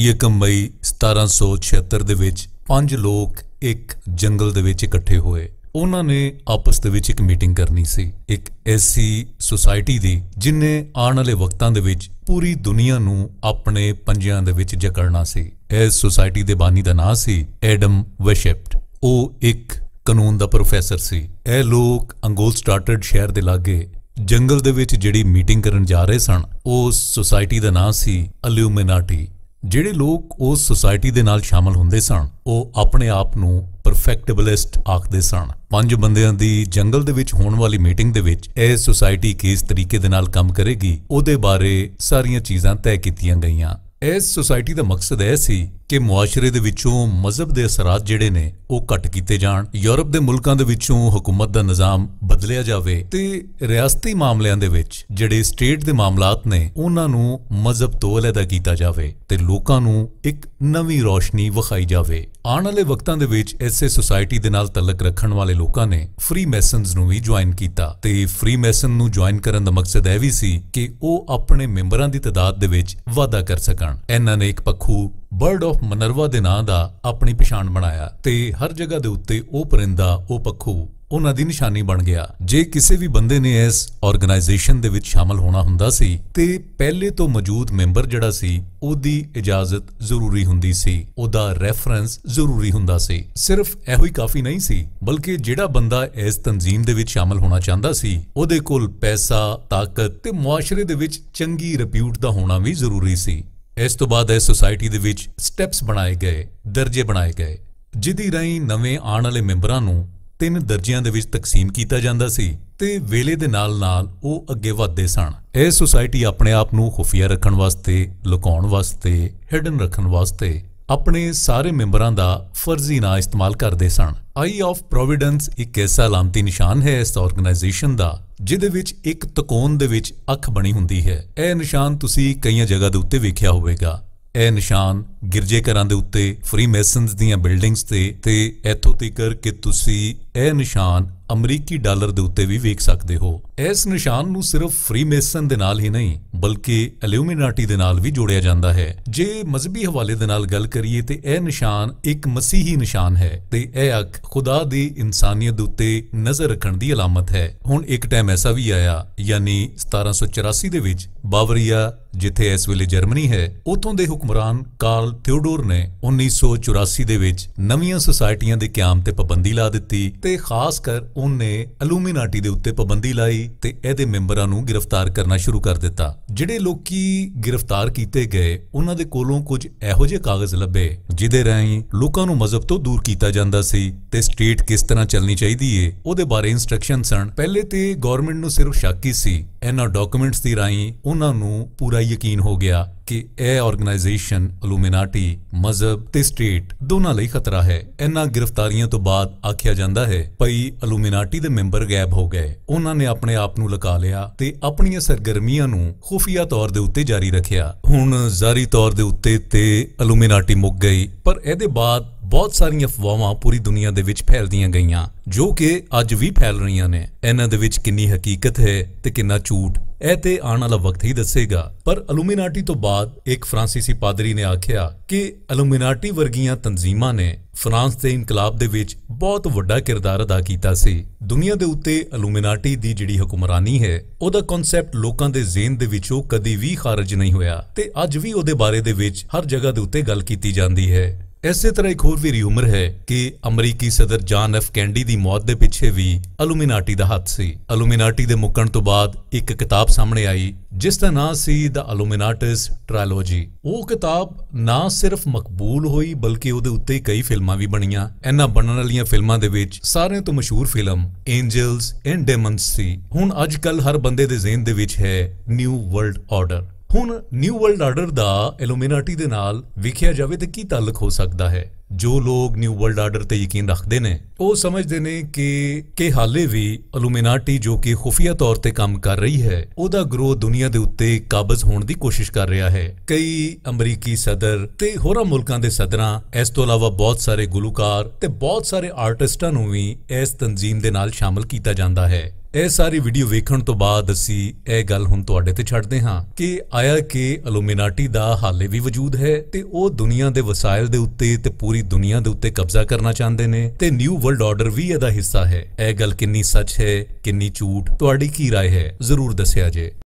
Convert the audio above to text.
ਯਕਮ ਮਈ 1776 ਦੇ ਵਿੱਚ ਪੰਜ ਲੋਕ ਇੱਕ ਜੰਗਲ ਦੇ ਵਿੱਚ ਇਕੱਠੇ ਹੋਏ ਉਹਨਾਂ ਨੇ ਆਪਸ ਦੇ ਵਿੱਚ ਇੱਕ ਮੀਟਿੰਗ ਕਰਨੀ ਸੀ ਇੱਕ ਐਸੀ ਸੁਸਾਇਟੀ ਦੀ ਜਿਨੇ ਆਉਣ ਵਾਲੇ ਵਕਤਾਂ ਦੇ ਵਿੱਚ ਪੂਰੀ ਦੁਨੀਆ ਨੂੰ ਆਪਣੇ ਪੰਜਿਆਂ ਦੇ ਵਿੱਚ ਜਕੜਨਾ ਸੀ ਇਸ ਸੁਸਾਇਟੀ ਦੇ ਬਾਨੀ ਦਾ ਨਾਮ ਸੀ ਐਡਮ ਵੈਸ਼ਿਪਟ ਉਹ ਇੱਕ ਕਾਨੂੰਨ ਦਾ ਪ੍ਰੋਫੈਸਰ ਸੀ ਇਹ ਲੋਕ ਅੰਗੋਲ ਸਟਾਰਟਡ ਸ਼ਹਿਰ ਦੇ ਲਾਗੇ ਜੰਗਲ ਦੇ ਵਿੱਚ ਜਿਹੜੀ ਮੀਟਿੰਗ ਕਰਨ ਜਾ ਰਹੇ ਸਨ ਉਸ ਸੁਸਾਇਟੀ ਦਾ ਨਾਮ ਸੀ ਅਲੂਮੀਨਾਟੀ ਜਿਹੜੇ ਲੋਕ ਉਸ ਸੁਸਾਇਟੀ ਦੇ ਨਾਲ ਸ਼ਾਮਲ ਹੁੰਦੇ ਸਨ ਉਹ ਆਪਣੇ ਆਪ ਨੂੰ ਪਰਫੈਕਟਿਬਲਿਸਟ ਆਖਦੇ ਸਨ ਪੰਜ ਬੰਦਿਆਂ ਦੀ ਜੰਗਲ ਦੇ ਵਿੱਚ ਹੋਣ ਵਾਲੀ ਮੀਟਿੰਗ ਦੇ ਵਿੱਚ ਇਹ ਸੁਸਾਇਟੀ ਕਿਸ ਤਰੀਕੇ ਦੇ ਨਾਲ ਕੰਮ ਕਰੇਗੀ ਉਹਦੇ ਬਾਰੇ ਸਾਰੀਆਂ ਚੀਜ਼ਾਂ ਤੈਅ ਕੀਤੀਆਂ ਗਈਆਂ ਇਸ ਸੁਸਾਇਟੀ ਦਾ ਮਕਸਦ ਇਹ ਸੀ ਕਿ ਮੁਆਸ਼ਰੇ ਦੇ ਵਿੱਚੋਂ ਮਜ਼ਹਬ ਦੇ ਅਸਰਾਂ ਜਿਹੜੇ ਨੇ ਉਹ ਘਟ ਕੀਤੇ ਜਾਣ ਯੂਰਪ ਦੇ ਮੁਲਕਾਂ ਦੇ ਵਿੱਚੋਂ ਹਕੂਮਤ ਦਾ ਨਿਜ਼ਾਮ ਬਦਲਿਆ ਜਾਵੇ ਤੇ ਰਿਆਸਤੀ ਮਾਮਲਿਆਂ ਦੇ ਵਿੱਚ ਜਿਹੜੇ ਸਟੇਟ ਦੇ ਮਾਮਲਾਤ ਨੇ ਉਹਨਾਂ ਨੂੰ ਮਜ਼ਹਬ ਤੋਂ ਅਲੱਗ ਕੀਤਾ ਜਾਵੇ ਤੇ ਲੋਕਾਂ ਨੂੰ ਇੱਕ ਨਵੀਂ ਰੋਸ਼ਨੀ ਵਿਖਾਈ ਜਾਵੇ ਆਉਣ ਵਾਲੇ ਵਕਤਾਂ ਦੇ ਵਿੱਚ ਐਸੇ ਸੁਸਾਇਟੀ ਦੇ ਨਾਲ ਤਲਕ ਰੱਖਣ ਵਾਲੇ ਲੋਕਾਂ ਨੇ ਫ੍ਰੀ ਮੈਸਨਸ ਨੂੰ ਵੀ ਜੁਆਇਨ ਕੀਤਾ ਤੇ ਫ੍ਰੀ ਮੈਸਨ ਨੂੰ ਜੁਆਇਨ ਕਰਨ ਦਾ ਮਕਸਦ ਇਹ ਵੀ ਸੀ ਕਿ ਉਹ ਆਪਣੇ ਮੈਂਬਰਾਂ ਦੀ ਤਦਾਦ ਦੇ ਵਿੱਚ ਵਾਧਾ ਕਰ ਸਕਣ ਇਹਨਾਂ ਨੇ ਇੱਕ ਪੱਖੂ ਬਰਡ ਆਫ ਮਨਰਵਾ ਦੇ ਨਾਂ ਦਾ ਆਪਣੀ ਪਛਾਣ ਬਣਾਇਆ ਤੇ ਹਰ ਜਗ੍ਹਾ ਦੇ ਉੱਤੇ ਉਹ ਪਰਿੰਦਾ ਉਹ ਪੱਖੂ ਉਹਨਾਂ ਦੀ ਨਿਸ਼ਾਨੀ ਬਣ ਗਿਆ ਜੇ ਕਿਸੇ ਵੀ ਬੰਦੇ ਨੇ ਇਸ ਆਰਗੇਨਾਈਜੇਸ਼ਨ ਦੇ ਵਿੱਚ ਸ਼ਾਮਲ ਹੋਣਾ ਹੁੰਦਾ ਸੀ ਤੇ ਪਹਿਲੇ ਤੋਂ ਮੌਜੂਦ ਮੈਂਬਰ ਜਿਹੜਾ ਸੀ ਉਹਦੀ ਇਜਾਜ਼ਤ ਜ਼ਰੂਰੀ ਹੁੰਦੀ ਸੀ ਉਹਦਾ ਰੈਫਰੈਂਸ ਜ਼ਰੂਰੀ ਹੁੰਦਾ ਸੀ ਸਿਰਫ ਇਹੋ ਹੀ ਕਾਫੀ ਨਹੀਂ ਸੀ ਬਲਕਿ ਜਿਹੜਾ ਬੰਦਾ ਇਸ ਤਨਜ਼ੀਮ ਦੇ ਵਿੱਚ ਸ਼ਾਮਲ ਹੋਣਾ ਚਾਹੁੰਦਾ ਸੀ ਉਹਦੇ ਕੋਲ ਪੈਸਾ ਤਾਕਤ ਤੇ ਮੁਆਸ਼ਰੇ ਦੇ ਵਿੱਚ ਚੰਗੀ ਰਿਪਿਊਟ ਦਾ ਹੋਣਾ ਵੀ ਜ਼ਰੂਰੀ ਸੀ ਇਸ ਤੋਂ ਬਾਅਦ ਇਸ ਸੁਸਾਇਟੀ ਦੇ ਵਿੱਚ ਸਟੈਪਸ ਬਣਾਏ ਗਏ ਦਰਜੇ ਬਣਾਏ ਗਏ ਜਿਦੀ ਰਹੀ ਨਵੇਂ ਆਉਣ ਵਾਲੇ ਮੈਂਬਰਾਂ ਨੂੰ ਤਿੰਨ ਦਰਜਿਆਂ ਦੇ ਵਿੱਚ ਤਕਸੀਮ ਕੀਤਾ ਜਾਂਦਾ ਸੀ ਤੇ ਵੇਲੇ ਦੇ ਨਾਲ-ਨਾਲ ਉਹ ਅੱਗੇ ਵਧਦੇ ਸਨ ਇਹ ਸੁਸਾਇਟੀ ਆਪਣੇ ਆਪ ਨੂੰ ਖੁਫੀਆ ਰੱਖਣ ਵਾਸਤੇ ਲੁਕਾਉਣ ਵਾਸਤੇ ਹਿਡਨ ਰੱਖਣ ਵਾਸਤੇ ਆਪਣੇ ਸਾਰੇ ਮੈਂਬਰਾਂ ਦਾ ਫਰਜ਼ੀ ਨਾਂ ਇਸਤੇਮਾਲ ਕਰਦੇ ਸਨ ਆਈ ਆਫ ਪ੍ਰੋਵੀਡੈਂਸ ਇੱਕ ਐਸਾ ਲਾਮਤੀ ਨਿਸ਼ਾਨ ਹੈ ਇਸ ਆਰਗੇਨਾਈਜੇਸ਼ਨ ਦਾ ਜਿਹਦੇ ਵਿੱਚ ਇੱਕ ਤਕੋਨ ਦੇ ਵਿੱਚ ਅੱਖ ਬਣੀ ਹੁੰਦੀ ਹੈ ਇਹ ਨਿਸ਼ਾਨ ਤੁਸੀਂ ਕਈਆਂ ਜਗ੍ਹਾ ਦੇ ਉੱਤੇ ਵੇਖਿਆ ਹੋਵੇਗਾ ਇਹ ਨਿਸ਼ਾਨ ਗਿਰਜੇ ਘਰਾਂ ਦੇ ਉੱਤੇ ਫ੍ਰੀ ਮੈਸਨਸ ਦੀਆਂ ਬਿਲਡਿੰਗਸ ਤੇ ਤੇ ਇੱਥੋਂ ਤੱਕ ਕਿ ਤੁਸੀਂ ਇਹ ਨਿਸ਼ਾਨ ਅਮਰੀਕੀ ਡਾਲਰ ਦੇ ਉੱਤੇ ਵੀ ਵੇਖ ਸਕਦੇ ਹੋ ਇਸ ਨਿਸ਼ਾਨ ਨੂੰ ਸਿਰਫ ਫ੍ਰੀ ਮੈਸਨ ਦੇ ਨਾਲ ਹੀ ਨਹੀਂ ਬਲਕਿ ਅਲੂਮੀਨਾਟੀ ਦੇ ਨਾਲ ਵੀ ਜੋੜਿਆ ਜਾਂਦਾ ਹੈ ਜੇ ਮਜ਼ਬੀ ਹਵਾਲੇ ਦੇ ਨਾਲ ਗੱਲ ਕਰੀਏ ਤੇ ਇਹ ਨਿਸ਼ਾਨ ਇੱਕ ਮਸੀਹੀ ਨਿਸ਼ਾਨ ਹੈ ਤੇ ਇਹ ਅੱਖ ਖੁਦਾ ਦੀ ਇਨਸਾਨੀਅਤ ਉੱਤੇ ਨਜ਼ਰ ਰੱਖਣ ਦੀ ਅਲਾਮਤ ਹੈ ਹੁਣ ਇੱਕ ਟਾਈਮ ਐਸਾ ਵੀ ਆਇਆ ਯਾਨੀ 1784 ਦੇ ਵਿੱਚ ਬਾਵਰੀਆ ਜਿੱਥੇ ਇਸ ਵੇਲੇ ਜਰਮਨੀ ਹੈ ਉਥੋਂ ਦੇ ਹੁਕਮਰਾਨ ਕਾਰਲ ਥਿਓਡੋਰ ਨੇ 1984 ਦੇ ਵਿੱਚ ਨਵੀਆਂ ਸੁਸਾਇਟੀਆਂ ਦੇ ਕਿਆਮ ਤੇ ਪਾਬੰਦੀ ਲਾ ਦਿੱਤੀ ਤੇ ਖਾਸ ਕਰ ਉਹਨੇ ਅਲੂਮੀਨਾਟੀ ਦੇ ਉੱਤੇ ਪਾਬੰਦੀ ਲਾਈ ਤੇ ਇਹਦੇ ਮੈਂਬਰਾਂ ਨੂੰ ਗ੍ਰਿਫਤਾਰ ਕਰਨਾ ਸ਼ੁਰੂ ਕਰ ਦਿੱਤਾ ਜਿਹੜੇ ਲੋਕੀ ਗ੍ਰਿਫਤਾਰ ਕੀਤੇ ਗਏ ਉਹਨਾਂ ਦੇ ਕੋਲੋਂ ਕੁਝ ਇਹੋ ਜਿਹੇ ਕਾਗਜ਼ ਲੱਭੇ ਜਿਹਦੇ ਰਾਹੀਂ ਲੋਕਾਂ ਨੂੰ ਮਜ਼ਹਬ ਤੋਂ ਦੂਰ ਕੀਤਾ ਜਾਂਦਾ ਸੀ ਤੇ ਸਟੇਟ ਕਿਸ ਤਰ੍ਹਾਂ ਚੱਲਣੀ ਚਾਹੀਦੀ ਏ ਉਹਦੇ ਬਾਰੇ ਇਨਸਟਰਕਸ਼ਨ ਸਨ ਪਹਿਲੇ ਤੇ ਗਵਰਨਮੈਂਟ ਨੂੰ ਸਿਰਫ ਸ਼ੱਕ ਹੀ ਸੀ ਇਹਨਾਂ ਡਾਕੂਮੈਂਟਸ ਦੀ ਰਾਹੀਂ ਉਹਨਾਂ ਨੂੰ ਪੂਰਾ ਯਕੀਨ ਹੋ ਗਿਆ ਕਿ ਇਹ ਆਰਗੇਨਾਈਜੇਸ਼ਨ ਅਲੂਮਿਨਾਟੀ ਮਜ਼ਬ ਤੇ ਸਟੇਟ ਦੋਨਾਂ ਲਈ ਖਤਰਾ ਹੈ ਇਹਨਾਂ ਗ੍ਰਿਫਤਾਰੀਆਂ ਤੋਂ ਬਾਅਦ ਆਖਿਆ ਜਾਂਦਾ ਹੈ ਭਈ ਅਲੂਮਿਨਾਟੀ ਦੇ ਮੈਂਬਰ ਗਾਇਬ ਹੋ ਗਏ ਉਹਨਾਂ ਨੇ ਆਪਣੇ ਆਪ ਨੂੰ ਲੁਕਾ ਲਿਆ ਤੇ ਆਪਣੀਆਂ ਸਰਗਰਮੀਆਂ ਨੂੰ ਖੁਫੀਆ ਤੌਰ ਦੇ ਉੱਤੇ ਜਾਰੀ ਰੱਖਿਆ ਹੁਣ ਜ਼ਾਰੀ ਤੌਰ ਦੇ ਉੱਤੇ ਤੇ ਅਲੂਮਿਨਾਟੀ ਮੁੱਕ ਗਈ ਪਰ ਇਹਦੇ ਬਾਅਦ ਬਹੁਤ ਸਾਰੀਆਂ ਅਫਵਾਹਾਂ ਪੂਰੀ ਦੁਨੀਆ ਦੇ ਵਿੱਚ ਫੈਲਦੀਆਂ ਗਈਆਂ ਜੋ ਕਿ ਅੱਜ ਵੀ ਫੈਲ ਰਹੀਆਂ ਨੇ ਇਹਨਾਂ ਦੇ ਵਿੱਚ ਕਿੰਨੀ ਹਕੀਕਤ ਹੈ ਤੇ ਕਿੰਨਾ ਝੂਠ ਇਹ ਤੇ ਆਉਣ ਵਾਲਾ ਵਕਤ ਹੀ ਦੱਸੇਗਾ ਪਰ ਅਲੂਮੀਨਾਟੀ ਤੋਂ ਬਾਅਦ ਇੱਕ ਫ੍ਰਾਂਸੀਸੀ ਪਾਦਰੀ ਨੇ ਆਖਿਆ ਕਿ ਅਲੂਮੀਨਾਟੀ ਵਰਗੀਆਂ ਤਨਜ਼ੀਮਾਂ ਨੇ ਫਰਾਂਸ ਦੇ ਇਨਕਲਾਬ ਦੇ ਵਿੱਚ ਬਹੁਤ ਵੱਡਾ ਕਿਰਦਾਰ ਅਦਾ ਕੀਤਾ ਸੀ ਦੁਨੀਆ ਦੇ ਉੱਤੇ ਅਲੂਮੀਨਾਟੀ ਦੀ ਜਿਹੜੀ ਹਕਮਰਾਨੀ ਹੈ ਉਹਦਾ ਕਨਸੈਪਟ ਲੋਕਾਂ ਦੇ ਜ਼ਿਹਨ ਦੇ ਵਿੱਚੋਂ ਕਦੀ ਵੀ ਖਾਰਜ ਨਹੀਂ ਹੋਇਆ ਤੇ ਅੱਜ ਵੀ ਉਹਦੇ ਬਾਰੇ ਦੇ ਵਿੱਚ ਹਰ ਜਗ੍ਹਾ ਦੇ ਉੱਤੇ ਗੱਲ ਕੀਤੀ ਜਾਂਦੀ ਹੈ ਇਸੇ ਤਰ੍ਹਾਂ ਇੱਕ ਹੋਰ ਵੀ ਰਿਯੂਮਰ ਹੈ ਕਿ ਅਮਰੀਕੀ ਸਦਰ ਜਾਨ ਐਫ ਕੈਂਡੀ ਦੀ ਮੌਤ ਦੇ ਪਿੱਛੇ ਵੀ ਅਲੂਮੀਨਾਟੀ ਦਾ ਹੱਥ ਸੀ ਅਲੂਮੀਨਾਟੀ ਦੇ ਮੁੱਕਣ ਤੋਂ ਬਾਅਦ ਇੱਕ ਕਿਤਾਬ ਸਾਹਮਣੇ ਆਈ ਜਿਸ ਦਾ ਨਾਮ ਸੀ ਦ ਅਲੂਮੀਨਾਟਿਸ ਟ੍ਰਾਇਲੋਜੀ ਉਹ ਕਿਤਾਬ ਨਾ ਸਿਰਫ ਮਕਬੂਲ ਹੋਈ ਬਲਕਿ ਉਹਦੇ ਉੱਤੇ ਕਈ ਫਿਲਮਾਂ ਵੀ ਬਣੀਆਂ ਇਹਨਾਂ ਬਣਨ ਵਾਲੀਆਂ ਫਿਲਮਾਂ ਦੇ ਵਿੱਚ ਸਾਰਿਆਂ ਤੋਂ ਮਸ਼ਹੂਰ ਫਿਲਮ ਐਂਜਲਸ ਐਂਡ ਡੈਮਨਸ ਸੀ ਹੁਣ ਅੱਜ ਕੱਲ ਹਰ ਬੰਦੇ ਦੇ ਜ਼ਿਹਨ ਦੇ ਵਿੱਚ ਹੈ ਨਿਊ ਵਰਲਡ ਆਰਡਰ ਹੁਣ ਨਿਊ ਵਰਲਡ ਆਰਡਰ ਦਾ ਇਲੂਮੀਨਾਟੀ ਦੇ ਨਾਲ ਵਿਖਿਆ ਜਾਵੇ ਤੇ ਕੀ ਤਾਲੁਕ ਹੋ ਸਕਦਾ ਹੈ ਜੋ ਲੋਕ ਨਿਊ ਵਰਲਡ ਆਰਡਰ ਤੇ ਯਕੀਨ ਰੱਖਦੇ ਨੇ ਉਹ ਸਮਝਦੇ ਨੇ ਕਿ ਕਿ ਹਾਲੇ ਵੀ ਇਲੂਮੀਨਾਟੀ ਜੋ ਕਿ ਖੁਫੀਆ ਤੌਰ ਤੇ ਕੰਮ ਕਰ ਰਹੀ ਹੈ ਉਹਦਾ ਗਰੋਹ ਦੁਨੀਆ ਦੇ ਉੱਤੇ ਕਾਬਜ਼ ਹੋਣ ਦੀ ਕੋਸ਼ਿਸ਼ ਕਰ ਰਿਹਾ ਹੈ ਕਈ ਅਮਰੀਕੀ ਸਦਰ ਤੇ ਹੋਰਾਂ ਮੁਲਕਾਂ ਦੇ ਸਦਰਾਂ ਇਸ ਤੋਂ ਇਲਾਵਾ ਬਹੁਤ ਸਾਰੇ ਗੁਲੂਕਾਰ ਤੇ ਬਹੁਤ ਸਾਰੇ ਆਰਟਿਸਟਾਂ ਨੂੰ ਵੀ ਇਸ ਤਨਜ਼ੀਮ ਦੇ ਨਾਲ ਸ਼ਾਮਲ ਕੀਤਾ ਜਾਂਦਾ ਹੈ ਇਹ ਸਾਰੀ ਵੀਡੀਓ ਵੇਖਣ ਤੋਂ ਬਾਅਦ ਅਸੀਂ ਇਹ ਗੱਲ ਹੁਣ ਤੁਹਾਡੇ ਤੇ ਛੱਡਦੇ ਹਾਂ ਕਿ ਆਇਆ ਕਿ ਅਲੂਮੀਨਾਟੀ ਦਾ ਹਾਲੇ ਵੀ ਵਜੂਦ ਹੈ ਤੇ ਉਹ ਦੁਨੀਆ ਦੇ ਵਸਾਇਲ ਦੇ ਉੱਤੇ ਤੇ ਪੂਰੀ ਦੁਨੀਆ ਦੇ ਉੱਤੇ ਕਬਜ਼ਾ ਕਰਨਾ ਚਾਹੁੰਦੇ ਨੇ ਤੇ ਨਿਊ ਵਰਲਡ ਆਰਡਰ ਵੀ ਇਹਦਾ ਹਿੱਸਾ ਹੈ ਇਹ ਗੱਲ ਕਿੰਨੀ ਸੱਚ ਹੈ ਕਿੰਨੀ ਝੂਠ ਤੁਹਾਡੀ ਕੀ رائے ਹੈ ਜ਼ਰੂਰ ਦੱਸਿਆ ਜੇ